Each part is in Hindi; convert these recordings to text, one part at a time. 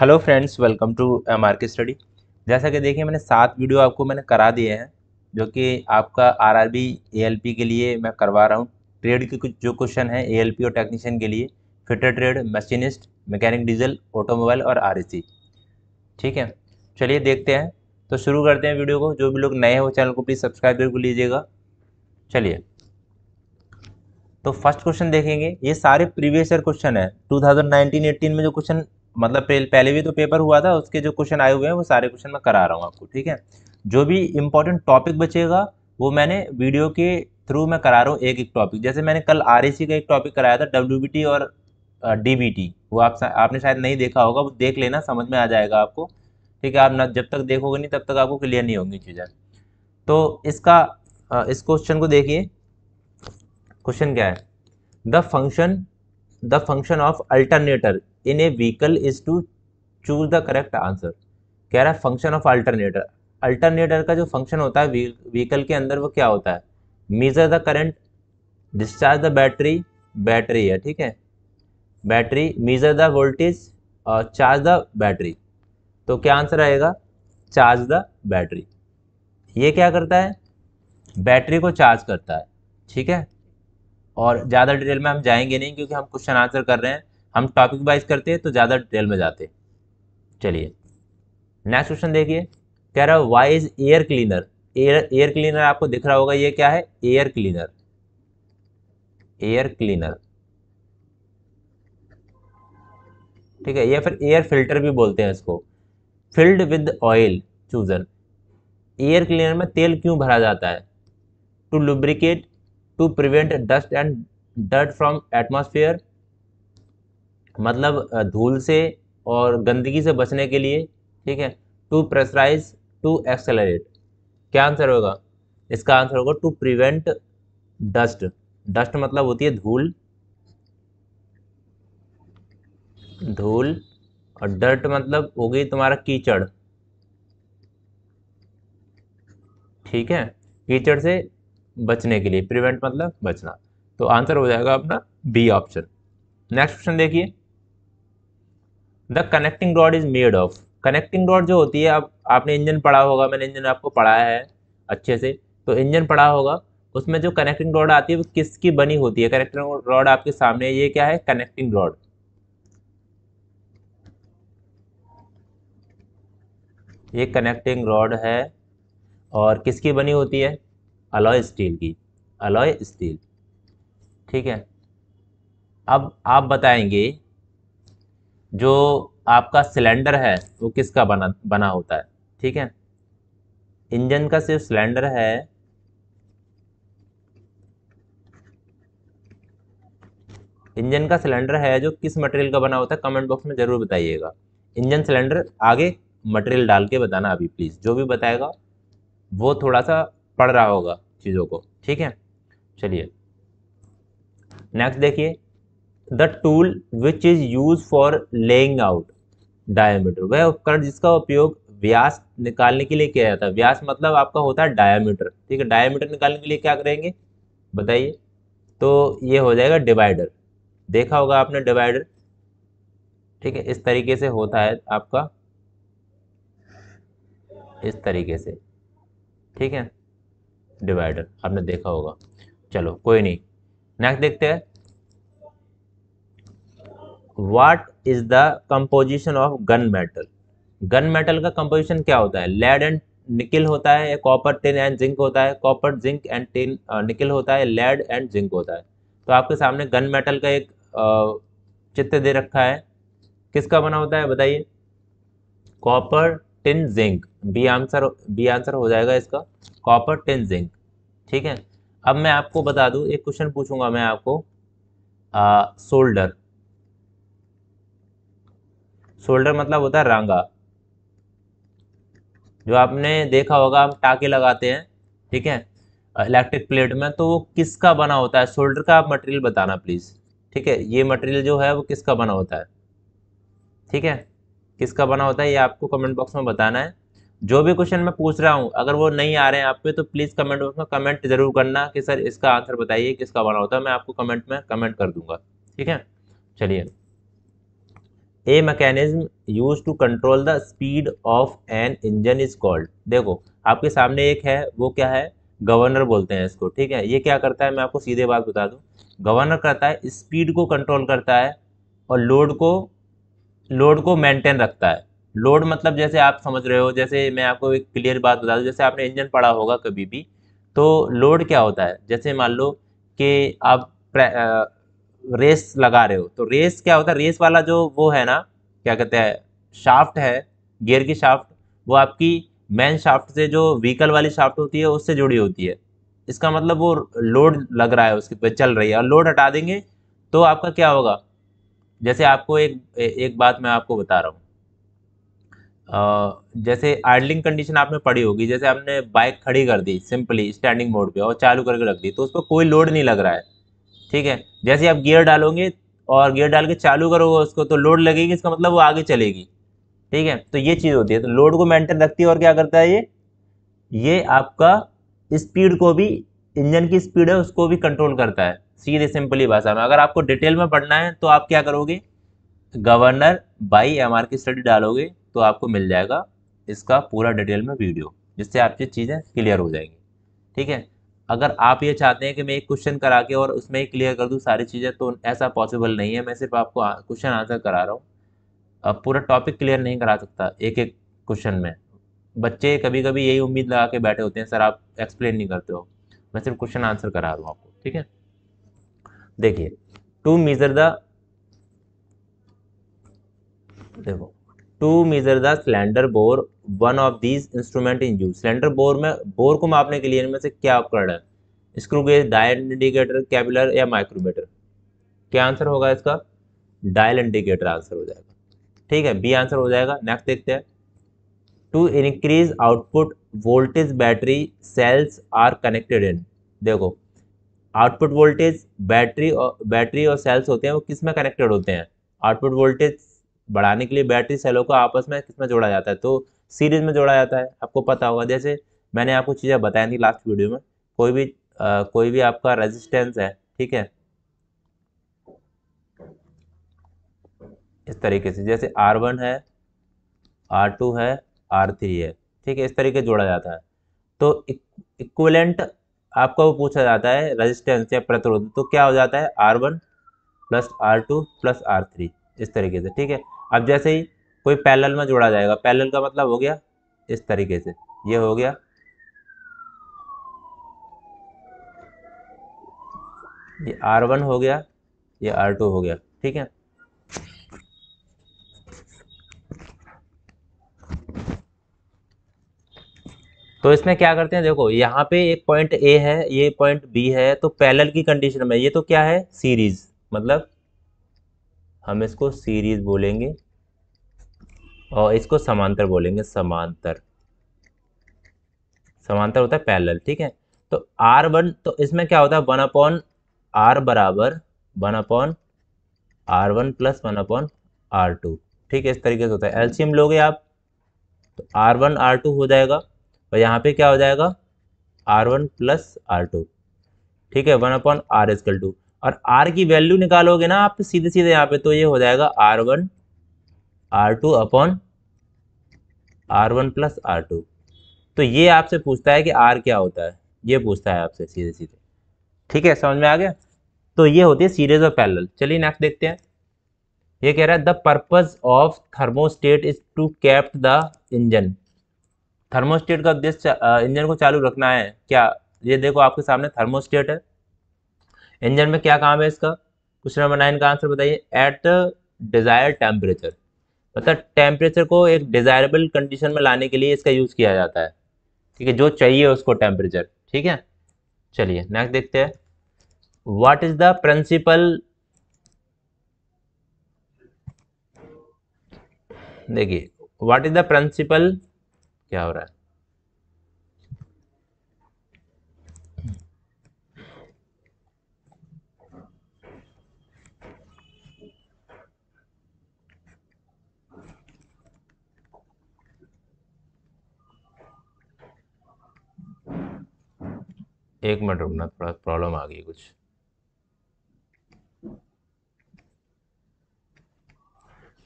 hello friends welcome to M R की स्टडी जैसा कि देखिए मैंने सात वीडियो आपको मैंने करा दिए हैं जो कि आपका आर आर बी के लिए मैं करवा रहा हूँ ट्रेड के कुछ जो क्वेश्चन है ए और टेक्नीशियन के लिए fitter trade machinist mechanic diesel automobile और आर ठीक है चलिए देखते हैं तो शुरू करते हैं वीडियो को जो भी लोग नए हैं वो चैनल को प्लीज़ सब्सक्राइब जरूर लीजिएगा चलिए तो फर्स्ट क्वेश्चन देखेंगे ये सारे प्रीवियस ईयर क्वेश्चन है 2019-18 में जो क्वेश्चन मतलब पहले भी तो पेपर हुआ था उसके जो क्वेश्चन आए हुए हैं वो सारे क्वेश्चन मैं करा रहा हूँ आपको ठीक है जो भी इंपॉर्टेंट टॉपिक बचेगा वो मैंने वीडियो के थ्रू मैं करा रहा हूँ एक एक टॉपिक जैसे मैंने कल आर का एक टॉपिक कराया था डब्ल्यू और डी वो आप आपने शायद नहीं देखा होगा वो देख लेना समझ में आ जाएगा आपको ठीक है आप ना जब तक देखोगे नहीं तब तक आपको क्लियर नहीं होंगी चीज़ें तो इसका इस क्वेश्चन को देखिए क्वेश्चन क्या है the function the function of alternator in a vehicle is to choose the correct answer कह रहा है फंक्शन ऑफ अल्टरनेटर अल्टरनेटर का जो फंक्शन होता है व्हीकल के अंदर वो क्या होता है measure the current discharge the battery battery है ठीक है बैटरी मीजर द वोल्टेज और चार्ज द बैटरी तो क्या आंसर आएगा चार्ज द बैटरी ये क्या करता है बैटरी को चार्ज करता है ठीक है और ज़्यादा डिटेल में हम जाएंगे नहीं क्योंकि हम क्वेश्चन आंसर कर रहे हैं हम टॉपिक वाइज करते हैं तो ज़्यादा डिटेल में जाते चलिए नेक्स्ट क्वेश्चन देखिए कह रहा है why is air cleaner air air cleaner आपको दिख रहा होगा ये क्या है एयर क्लीनर एयर क्लीनर ठीक है या फिर एयर फिल्टर भी बोलते हैं इसको filled with oil chooser air cleaner में तेल क्यों भरा जाता है to lubricate to prevent dust and dirt from atmosphere मतलब धूल से और गंदगी से बचने के लिए ठीक है टू प्रेसराइज टू एक्सेलरेट क्या आंसर होगा इसका आंसर होगा टू प्रिवेंट डस्ट डस्ट मतलब होती है धूल धूल और डर्ट मतलब हो गई तुम्हारा कीचड़ ठीक है कीचड़ से बचने के लिए प्रिवेंट मतलब बचना तो आंसर हो जाएगा अपना बी ऑप्शन नेक्स्ट क्वेश्चन देखिए the connecting rod is made of connecting rod जो होती है आप आपने इंजन पढ़ा होगा मैंने इंजन आपको पढ़ाया है अच्छे से तो इंजन पढ़ा होगा उसमें जो कनेक्टिंग रॉड आती है वो किसकी बनी होती है कनेक्टिंग रॉड आपके सामने ये क्या है कनेक्टिंग रॉड ये कनेक्टिंग रॉड है और किसकी बनी होती है अलॉय स्टील की अलॉय स्टील ठीक है अब आप बताएंगे जो आपका सिलेंडर है वो किसका बना बना होता है ठीक है इंजन का सिर्फ सिलेंडर है इंजन का सिलेंडर है जो किस मटेरियल का बना होता है कमेंट बॉक्स में ज़रूर बताइएगा इंजन सिलेंडर आगे मटेरियल डाल के बताना अभी प्लीज़ जो भी बताएगा वो थोड़ा सा पढ़ रहा होगा चीज़ों को ठीक है चलिए नेक्स्ट देखिए the tool which is use for laying out diameter वह उपकरण जिसका उपयोग व्यास निकालने के लिए किया जाता है व्यास मतलब आपका होता है डायमीटर ठीक है डायमीटर निकालने के लिए क्या करेंगे बताइए तो ये हो जाएगा डिवाइडर देखा होगा आपने डिवाइडर ठीक है इस तरीके से होता है आपका इस तरीके से ठीक है डिवाइडर आपने देखा होगा चलो कोई नहीं नेक्स्ट देखते हैं what is the composition of gun metal gun metal का कंपोजिशन क्या होता है लेड एंड निकिल होता है कॉपर टिन एंड जिंक होता है copper zinc and tin nickel होता है लेड एंड जिंक होता है तो आपके सामने गन मेटल का एक चित्र दे रखा है किसका बना होता है बताइए copper tin zinc B answer B answer हो जाएगा इसका कॉपर टिन जिंक ठीक है अब मैं आपको बता दूं एक क्वेश्चन पूछूंगा मैं आपको सोल्डर शोल्डर मतलब होता है रंगा जो आपने देखा होगा हम टाके लगाते हैं ठीक है इलेक्ट्रिक प्लेट में तो वो किसका बना होता है शोल्डर का आप मटेरियल बताना प्लीज़ ठीक है ये मटेरियल जो है वो किसका बना होता है ठीक है किसका बना होता है ये आपको कमेंट बॉक्स में बताना है जो भी क्वेश्चन मैं पूछ रहा हूँ अगर वो नहीं आ रहे हैं आप पे तो प्लीज़ कमेंट बॉक्स में कमेंट ज़रूर करना कि सर इसका आंसर बताइए किसका बना होता है मैं आपको कमेंट में कमेंट कर दूंगा ठीक है चलिए a mechanism use to control the speed of an engine is called देखो आपके सामने एक है वो क्या है गवर्नर बोलते हैं इसको ठीक है ये क्या करता है मैं आपको सीधे बात बता दूं गवर्नर करता है स्पीड को कंट्रोल करता है और लोड को लोड को मेंटेन रखता है लोड मतलब जैसे आप समझ रहे हो जैसे मैं आपको एक क्लियर बात बता दूं जैसे आपने इंजन पढ़ा होगा कभी भी तो लोड क्या होता है जैसे मान लो कि आप रेस लगा रहे हो तो रेस क्या होता है रेस वाला जो वो है ना क्या कहते हैं शाफ्ट है गियर की शाफ्ट वो आपकी मैन शाफ्ट से जो व्हीकल वाली शाफ्ट होती है उससे जुड़ी होती है इसका मतलब वो लोड लग रहा है उसके पे चल रही है और लोड हटा देंगे तो आपका क्या होगा जैसे आपको एक एक बात मैं आपको बता रहा हूँ जैसे आइडलिंग कंडीशन आपने पड़ी होगी जैसे आपने बाइक खड़ी कर दी सिंपली स्टैंडिंग मोड पे और चालू करके रख दी तो उस पर कोई लोड नहीं लग रहा है ठीक है जैसे आप गियर डालोगे और गियर डाल के चालू करोगे उसको तो लोड लगेगी इसका मतलब वो आगे चलेगी ठीक है तो ये चीज़ होती है तो लोड को मेंटेन रखती है और क्या करता है ये ये आपका स्पीड को भी इंजन की स्पीड है उसको भी कंट्रोल करता है सीधे सिंपली भाषा में अगर आपको डिटेल में पढ़ना है तो आप क्या करोगे गवर्नर बाई एम की स्टडी डालोगे तो आपको मिल जाएगा इसका पूरा डिटेल में वीडियो जिससे आपकी चीज़ें क्लियर हो जाएंगी ठीक है अगर आप ये चाहते हैं कि मैं एक क्वेश्चन करा के और उसमें ही क्लियर कर दूँ सारी चीज़ें तो ऐसा पॉसिबल नहीं है मैं सिर्फ आपको क्वेश्चन आंसर करा रहा हूँ पूरा टॉपिक क्लियर नहीं करा सकता एक एक क्वेश्चन में बच्चे कभी कभी यही उम्मीद लगा के बैठे होते हैं सर आप एक्सप्लेन नहीं करते हो मैं सिर्फ क्वेश्चन आंसर करा रहा हूँ आपको ठीक है देखिए टू मीजर द देखो to measure the cylinder bore one of these instrument in use cylinder bore में बोर को मापने के लिए इनमें से क्या उपकरण है screw gauge dial indicator caliper या माइक्रोमीटर क्या आंसर होगा इसका डायल इंडिकेटर आंसर हो जाएगा ठीक है बी आंसर हो जाएगा नेक्स्ट देखते हैं to increase output voltage battery cells are connected in देखो आउटपुट वोल्टेज बैटरी और बैटरी और सेल्स होते हैं वो किस में कनेक्टेड होते हैं आउटपुट वोल्टेज बढ़ाने के लिए बैटरी सेलों को आपस में किस में जोड़ा जाता है तो सीरीज में जोड़ा जाता है आपको पता होगा जैसे मैंने आपको चीज़ें बताई थी लास्ट वीडियो में कोई भी आ, कोई भी आपका रेजिस्टेंस है ठीक है इस तरीके से जैसे आर है R2 है R3 थ्री है ठीक है इस तरीके जोड़ा जाता है तो इक्वलेंट आपका वो पूछा जाता है रेजिस्टेंस या प्रतिरोध तो क्या हो जाता है R one plus R two plus R three इस तरीके से ठीक है अब जैसे ही कोई पैरेलल में जोड़ा जाएगा पैरेलल का मतलब हो गया इस तरीके से ये हो गया ये आर वन हो गया ये आर टू हो गया ठीक है तो इसमें क्या करते हैं देखो यहाँ पे एक पॉइंट ए है ये पॉइंट बी है तो पैरेलल की कंडीशन में ये तो क्या है सीरीज मतलब हम इसको सीरीज बोलेंगे और इसको समांतर बोलेंगे समांतर समांतर होता है पैरेलल ठीक है तो आर वन तो इसमें क्या होता है वन अपॉन आर बराबर one upon R one plus one upon R two ठीक है इस तरीके से होता है एल्शियम लोगे आप तो आर वन आर टू हो जाएगा और यहाँ पे क्या हो जाएगा R one plus R two ठीक है one upon R equal two और आर की वैल्यू निकालोगे ना आप सीधे सीधे यहाँ पे तो ये हो जाएगा R one R two upon R one plus R two तो ये आपसे पूछता है कि आर क्या होता है ये पूछता है आपसे सीधे सीधे ठीक है समझ में आ गया तो ये होती है सीरीज ऑफ पैरेलल चलिए नेक्स्ट देखते हैं ये कह रहा है the purpose of thermostat is to keep the engine thermostat का उद्देश्य इंजन को चालू रखना है क्या ये देखो आपके सामने थर्मोस्टेट है इंजन में क्या काम है इसका क्वेश्चन नंबर नाइन का आंसर बताइए एट डिजायर टेम्परेचर मतलब टेम्परेचर को एक डिज़ायरेबल कंडीशन में लाने के लिए इसका यूज़ किया जाता है ठीक है जो चाहिए उसको टेम्परेचर ठीक है चलिए नेक्स्ट देखते हैं व्हाट इज द प्रिंसिपल देखिए व्हाट इज द प्रिंसिपल क्या हो रहा है एक मिनट रुकना थोड़ा प्रॉब्लम आ गई कुछ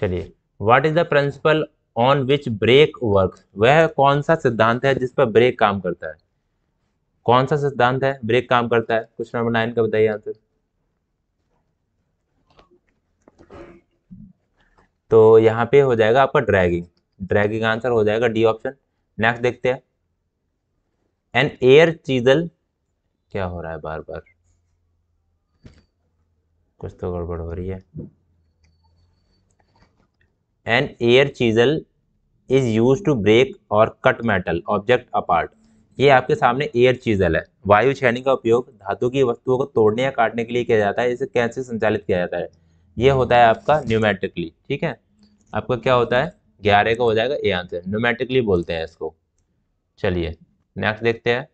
चलिए what is the principle on which brake work वह कौन सा सिद्धांत है जिस पर ब्रेक काम करता है कौन सा सिद्धांत है ब्रेक काम करता है क्वेश्चन नंबर नाइन का बताइए आंसर तो यहाँ पे हो जाएगा आपका ड्रैगिंग ड्रैगिंग आंसर हो जाएगा डी ऑप्शन नेक्स्ट देखते हैं एन एयर चीजल क्या हो रहा है बार बार कुछ तो गड़बड़ हो रही है an air chisel is use to break और कट मेटल ऑब्जेक्ट अपार्ट ये आपके सामने एयर चीजल है वायु छैनी का उपयोग धातु की वस्तुओं को तोड़ने या काटने के लिए किया जाता है इसे कैसे संचालित किया जाता है ये होता है आपका न्यूमेटिकली ठीक है आपका क्या होता है ग्यारह का हो जाएगा ए आंसर न्यूमेटिकली बोलते हैं इसको चलिए नेक्स्ट देखते हैं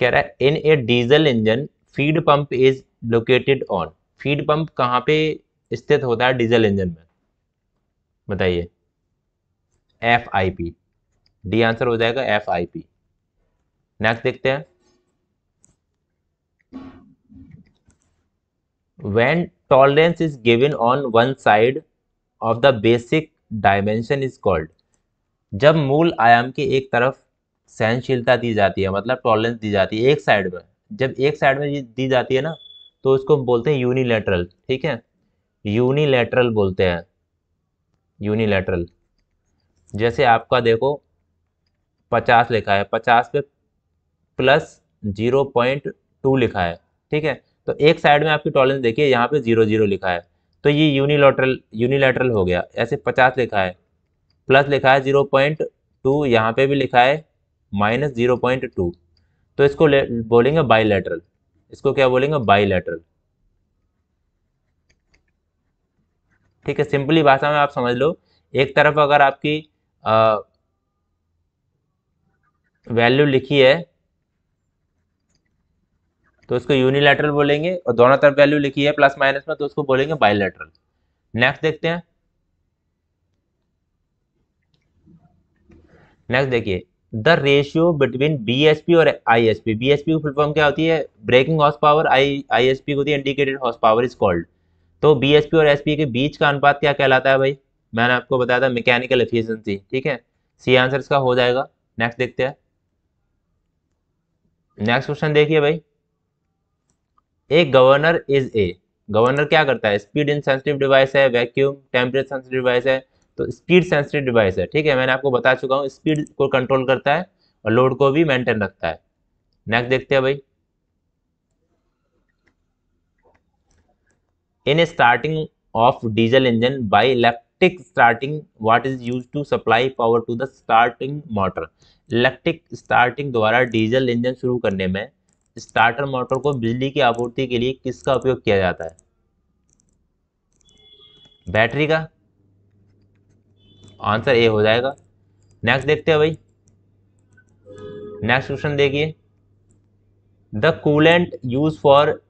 कह रहा है in a diesel engine feed pump is located on feed pump कहाँ पे स्थित होता है डीजल इंजन में बताइए F I P D answer हो जाएगा एफ आई पी नेक्स्ट देखते हैं when tolerance is given on one side of the basic dimension is called जब मूल आयाम के एक तरफ सहनशीलता दी जाती है मतलब टॉलरेंस दी जाती है एक साइड में जब एक साइड में दी जाती है ना तो उसको बोलते हैं यूनिलेटरल ठीक है यूनिलेटरल बोलते हैं यूनिलेटरल जैसे आपका देखो पचास लिखा है पचास पे प्लस जीरो पॉइंट टू लिखा है ठीक है तो एक साइड में आपकी टॉलरेंस देखिए यहाँ पे जीरो जीरो लिखा है तो ये यूनिलेटरल यूनिलेटरल हो गया ऐसे पचास लिखा है प्लस लिखा है जीरो पॉइंट टू यहाँ पे भी लिखा है माइनस जीरो पॉइंट टू तो इसको बोलेंगे बाइलेटरल इसको क्या बोलेंगे बाइलेटरल ठीक है सिंपली भाषा में आप समझ लो एक तरफ अगर आपकी वैल्यू लिखी है तो उसको यूनिलैटरल बोलेंगे और दोनों तरफ वैल्यू लिखी है प्लस माइनस में तो उसको बोलेंगे बाइलेटरल नेक्स्ट देखते हैं नेक्स्ट देखिए the ratio between B S P और I S P B S P की फुल फॉर्म क्या होती है braking horse power I I S P होती है indicated horse power is called तो बी एस पी और एस पी के बीच का अनुपात क्या कहलाता है भाई मैंने आपको बताया था मैकेनिकल एफिशिएंसी ठीक है सी आंसर इसका हो जाएगा नेक्स्ट देखते हैं नेक्स्ट क्वेश्चन देखिए भाई a governor is a governor क्या करता है स्पीड इन सेंसिटिव डिवाइस है वैक्यूम टेम्परेचर सेंसिटिव डिवाइस है तो स्पीड सेंसिटिव डिवाइस है ठीक है मैंने आपको बता चुका हूँ स्पीड को कंट्रोल करता है और लोड को भी मेंटेन रखता है नेक्स्ट देखते हैं भाई in starting of diesel engine by electric starting what is use to supply power to the starting motor electric starting द्वारा डीजल इंजन शुरू करने में स्टार्टर मोटर को बिजली की आपूर्ति के लिए किसका उपयोग किया जाता है बैटरी का आंसर ए हो जाएगा नेक्स्ट देखते हैं भाई नेक्स्ट क्वेश्चन देखिए the coolant use for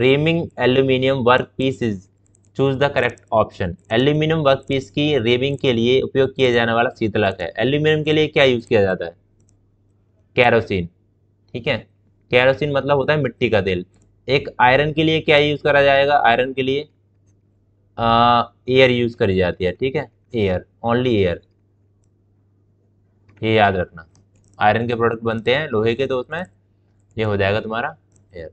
reaming aluminium work pieces choose the correct option aluminium work piece की रेमिंग के लिए उपयोग किया जाने वाला शीतलक है एल्यूमिनियम के लिए क्या यूज किया जाता है कैरोसिन ठीक है कैरोसिन मतलब होता है मिट्टी का तेल एक आयरन के लिए क्या यूज करा जाएगा आयरन के लिए एयर यूज करी जाती है ठीक है एयर ओनली एयर ये याद रखना आयरन के प्रोडक्ट बनते हैं लोहे के तो उसमें ये हो जाएगा तुम्हारा एयर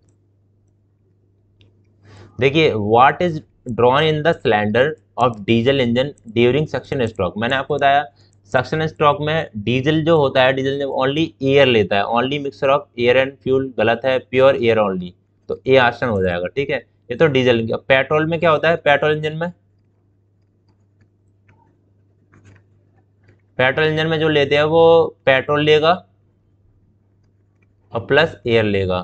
देखिए what is drawn in the cylinder of diesel engine during suction stroke मैंने आपको बताया सक्शन स्ट्रोक में डीजल जो होता है डीजल जब ओनली एयर लेता है only mixer of air and fuel गलत है प्योर एयर ओनली तो ए आसन हो जाएगा ठीक है ये तो डीजल पेट्रोल में क्या होता है पेट्रोल इंजन में पेट्रोल इंजन में जो लेते हैं वो पेट्रोल लेगा और प्लस एयर लेगा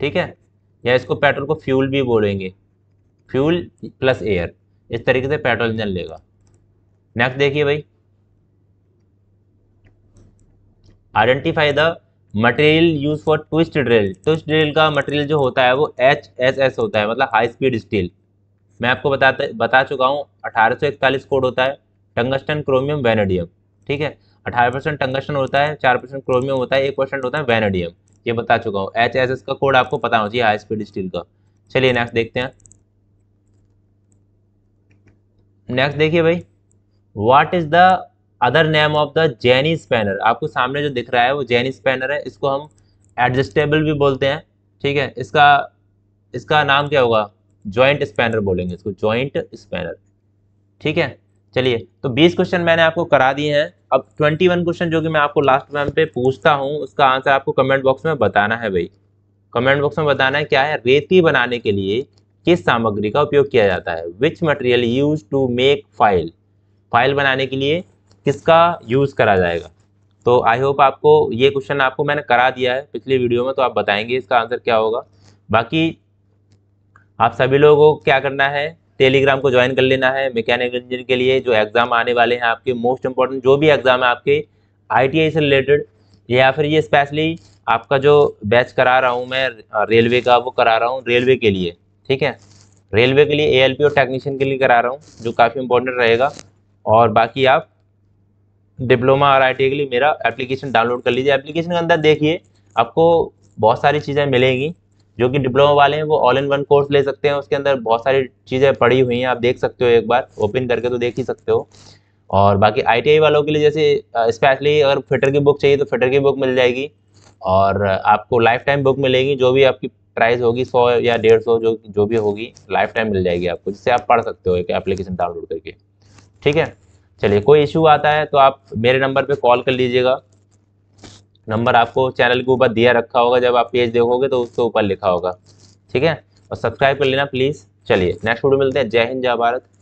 ठीक है या इसको पेट्रोल को फ्यूल भी बोलेंगे फ्यूल प्लस एयर इस तरीके से पेट्रोल इंजन लेगा नेक्स्ट देखिए भाई identify the material use for twist drill twist drill का मटेरियल जो होता है वो एच एस एस होता है मतलब हाई स्पीड स्टील मैं आपको बताते बता चुका हूँ अठारह सौ इकतालीस कोड होता है टंगस्टन क्रोमियम वेनेडियम ठीक है अठारह परसेंट टंगस्टन होता है चार परसेंट क्रोमियम होता है एक परसेंट होता है वेनेडियम ये बता चुका हूँ एच एस एस का कोड आपको पता होना चाहिए हाई स्पीड स्टील का चलिए नेक्स्ट देखते हैं नेक्स्ट देखिए भाई what is the other name of the jenny spanner आपको सामने जो दिख रहा है वो जेनी स्पैनर है इसको हम एडजस्टेबल भी बोलते हैं ठीक है इसका इसका नाम क्या होगा ज्वाइंट स्पैनर बोलेंगे इसको ज्वाइंट स्पैनर ठीक है चलिए तो 20 क्वेश्चन मैंने आपको करा दिए हैं अब 21 क्वेश्चन जो कि मैं आपको लास्ट टाइम पे पूछता हूँ उसका आंसर आपको कमेंट बॉक्स में बताना है भाई कमेंट बॉक्स में बताना है क्या है रेती बनाने के लिए किस सामग्री का उपयोग किया जाता है which material use to make file file बनाने के लिए किसका यूज़ करा जाएगा तो आई होप आपको ये क्वेश्चन आपको मैंने करा दिया है पिछली वीडियो में तो आप बताएंगे इसका आंसर क्या होगा बाकी आप सभी लोगों को क्या करना है टेलीग्राम को ज्वाइन कर लेना है मैकेनिकल इंजीनियर के लिए जो एग्ज़ाम आने वाले हैं आपके मोस्ट इंपॉर्टेंट जो भी एग्ज़ाम है आपके आई से रिलेटेड या फिर ये स्पेशली आपका जो बैच करा रहा हूँ मैं रेलवे का वो करा रहा हूँ रेलवे के लिए ठीक है रेलवे के लिए ए और टेक्नीशियन के लिए करा रहा हूँ जो काफ़ी इंपॉर्टेंट रहेगा और बाकी आप डिप्लोमा और आई के लिए मेरा एप्लीकेशन डाउनलोड कर लीजिए एप्लीकेशन के अंदर देखिए आपको बहुत सारी चीज़ें मिलेंगी जो कि डिप्लोमा वाले हैं वो ऑल इन वन कोर्स ले सकते हैं उसके अंदर बहुत सारी चीज़ें पड़ी हुई हैं आप देख सकते हो एक बार ओपन करके तो देख ही सकते हो और बाकी आई वालों के लिए जैसे स्पेशली अगर फिटर की बुक चाहिए तो फिटर की बुक मिल जाएगी और आपको लाइफ टाइम बुक मिलेगी जो भी आपकी प्राइस होगी सौ या डेढ़ सौ जो जो भी होगी लाइफ टाइम मिल जाएगी आपको जिससे आप पढ़ सकते हो एक एप्लीकेशन डाउनलोड करके ठीक है चलिए कोई इशू आता है तो आप मेरे नंबर पर कॉल कर लीजिएगा नंबर आपको चैनल के ऊपर दिया रखा होगा जब आप पेज देखोगे तो उसके ऊपर लिखा होगा ठीक है और सब्सक्राइब कर लेना प्लीज़ चलिए नेक्स्ट वीडियो मिलते हैं जय हिंद जय भारत